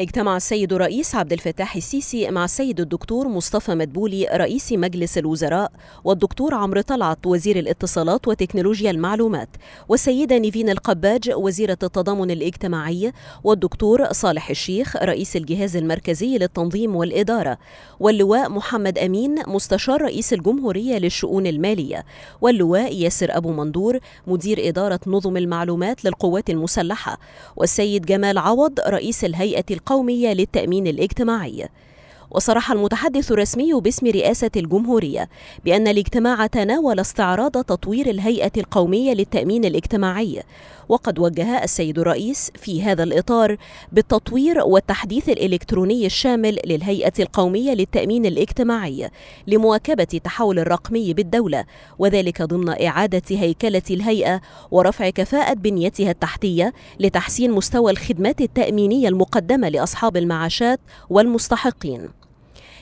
اجتمع السيد الرئيس عبد الفتاح السيسي مع السيد الدكتور مصطفى مدبولي رئيس مجلس الوزراء والدكتور عمرو طلعت وزير الاتصالات وتكنولوجيا المعلومات والسيدة نيفين القباج وزيرة التضامن الاجتماعي والدكتور صالح الشيخ رئيس الجهاز المركزي للتنظيم والإدارة واللواء محمد أمين مستشار رئيس الجمهورية للشؤون المالية واللواء ياسر أبو مندور مدير إدارة نظم المعلومات للقوات المسلحة والسيد جمال عوض رئيس الهيئة القومية للتأمين الاجتماعي وصرح المتحدث الرسمي باسم رئاسة الجمهورية بأن الاجتماع تناول استعراض تطوير الهيئة القومية للتأمين الاجتماعي وقد وجه السيد الرئيس في هذا الإطار بالتطوير والتحديث الإلكتروني الشامل للهيئة القومية للتأمين الاجتماعي لمواكبة التحول الرقمي بالدولة وذلك ضمن إعادة هيكلة الهيئة ورفع كفاءة بنيتها التحتية لتحسين مستوى الخدمات التأمينية المقدمة لأصحاب المعاشات والمستحقين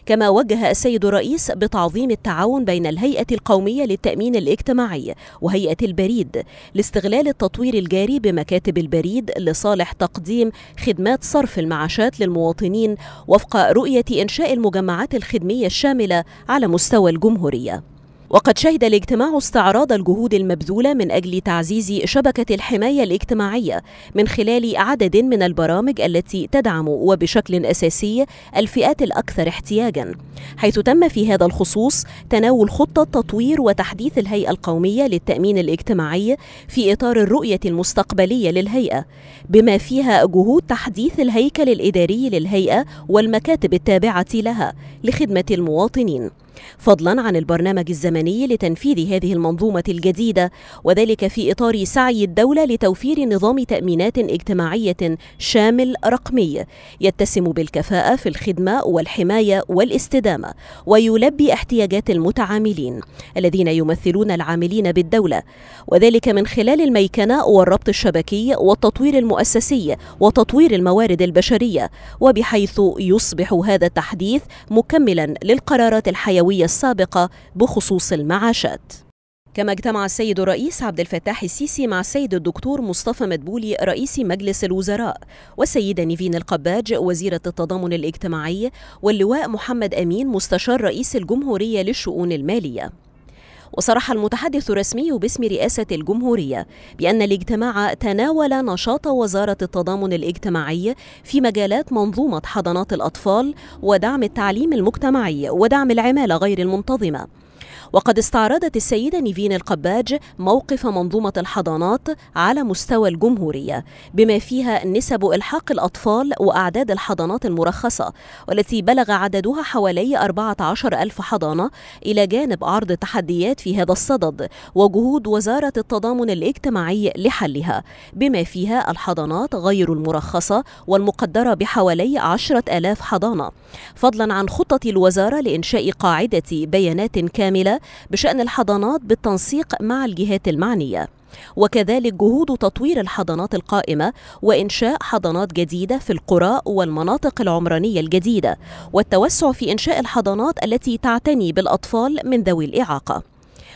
كما وجه السيد الرئيس بتعظيم التعاون بين الهيئة القومية للتأمين الاجتماعي وهيئة البريد لاستغلال التطوير الجاري بمكاتب البريد لصالح تقديم خدمات صرف المعاشات للمواطنين وفق رؤية إنشاء المجمعات الخدمية الشاملة على مستوى الجمهورية وقد شهد الاجتماع استعراض الجهود المبذولة من أجل تعزيز شبكة الحماية الاجتماعية من خلال عدد من البرامج التي تدعم وبشكل أساسي الفئات الأكثر احتياجاً حيث تم في هذا الخصوص تناول خطة تطوير وتحديث الهيئة القومية للتأمين الاجتماعي في إطار الرؤية المستقبلية للهيئة بما فيها جهود تحديث الهيكل الإداري للهيئة والمكاتب التابعة لها لخدمة المواطنين فضلا عن البرنامج الزمني لتنفيذ هذه المنظومة الجديدة وذلك في إطار سعي الدولة لتوفير نظام تأمينات اجتماعية شامل رقمي يتسم بالكفاءة في الخدمة والحماية والاستدامة ويلبي احتياجات المتعاملين الذين يمثلون العاملين بالدولة وذلك من خلال الميكنة والربط الشبكي والتطوير المؤسسي وتطوير الموارد البشرية وبحيث يصبح هذا التحديث مكملا للقرارات الحيوية الحيوية السابقة بخصوص المعاشات كما اجتمع السيد الرئيس عبد الفتاح السيسي مع السيد الدكتور مصطفى مدبولي رئيس مجلس الوزراء والسيدة نيفين القباج وزيرة التضامن الاجتماعي واللواء محمد أمين مستشار رئيس الجمهورية للشؤون المالية وصرح المتحدث الرسمي باسم رئاسة الجمهورية بأن الاجتماع تناول نشاط وزارة التضامن الاجتماعي في مجالات منظومة حضانات الأطفال ودعم التعليم المجتمعي ودعم العمالة غير المنتظمة وقد استعرضت السيدة نيفين القباج موقف منظومة الحضانات على مستوى الجمهورية بما فيها نسب إلحاق الأطفال وأعداد الحضانات المرخصة والتي بلغ عددها حوالي 14 ألف حضانة إلى جانب عرض تحديات في هذا الصدد وجهود وزارة التضامن الاجتماعي لحلها بما فيها الحضانات غير المرخصة والمقدرة بحوالي 10 ألاف حضانة فضلا عن خطة الوزارة لإنشاء قاعدة بيانات كاملة بشأن الحضانات بالتنسيق مع الجهات المعنية وكذلك جهود تطوير الحضانات القائمة وإنشاء حضانات جديدة في القرى والمناطق العمرانية الجديدة والتوسع في إنشاء الحضانات التي تعتني بالأطفال من ذوي الإعاقة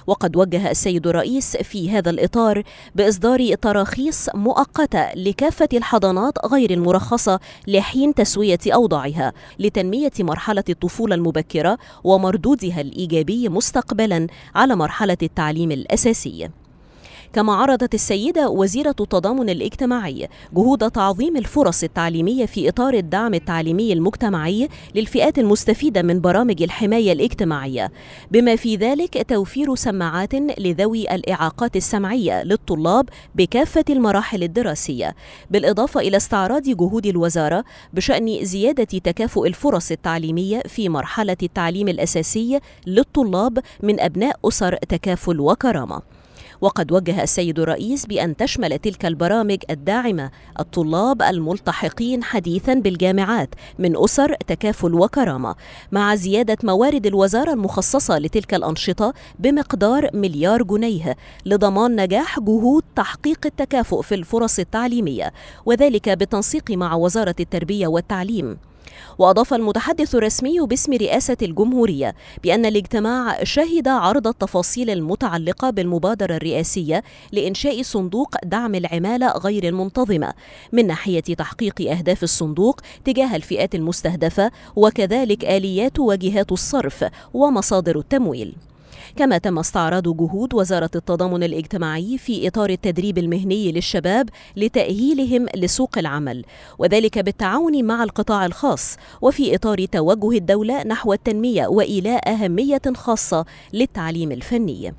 وقد وجه السيد الرئيس في هذا الإطار بإصدار تراخيص مؤقتة لكافة الحضانات غير المرخصة لحين تسوية أوضاعها لتنمية مرحلة الطفولة المبكرة ومردودها الإيجابي مستقبلا على مرحلة التعليم الأساسي كما عرضت السيدة وزيرة التضامن الاجتماعي جهود تعظيم الفرص التعليمية في إطار الدعم التعليمي المجتمعي للفئات المستفيدة من برامج الحماية الاجتماعية بما في ذلك توفير سماعات لذوي الإعاقات السمعية للطلاب بكافة المراحل الدراسية بالإضافة إلى استعراض جهود الوزارة بشأن زيادة تكافؤ الفرص التعليمية في مرحلة التعليم الأساسي للطلاب من أبناء أسر تكافل وكرامة وقد وجه السيد الرئيس بأن تشمل تلك البرامج الداعمة الطلاب الملتحقين حديثا بالجامعات من أسر تكافل وكرامة مع زيادة موارد الوزارة المخصصة لتلك الأنشطة بمقدار مليار جنيه لضمان نجاح جهود تحقيق التكافؤ في الفرص التعليمية وذلك بالتنسيق مع وزارة التربية والتعليم وأضاف المتحدث الرسمي باسم رئاسة الجمهورية بأن الاجتماع شهد عرض التفاصيل المتعلقة بالمبادرة الرئاسية لإنشاء صندوق دعم العمالة غير المنتظمة من ناحية تحقيق أهداف الصندوق تجاه الفئات المستهدفة وكذلك آليات وجهات الصرف ومصادر التمويل كما تم استعراض جهود وزارة التضامن الاجتماعي في إطار التدريب المهني للشباب لتأهيلهم لسوق العمل وذلك بالتعاون مع القطاع الخاص وفي إطار توجه الدولة نحو التنمية وإيلاء أهمية خاصة للتعليم الفني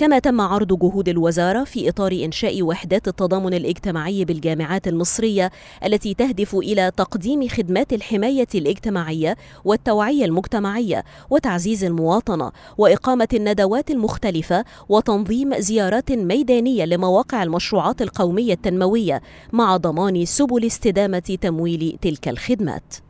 كما تم عرض جهود الوزارة في إطار إنشاء وحدات التضامن الاجتماعي بالجامعات المصرية التي تهدف إلى تقديم خدمات الحماية الاجتماعية والتوعية المجتمعية وتعزيز المواطنة وإقامة الندوات المختلفة وتنظيم زيارات ميدانية لمواقع المشروعات القومية التنموية مع ضمان سبل استدامة تمويل تلك الخدمات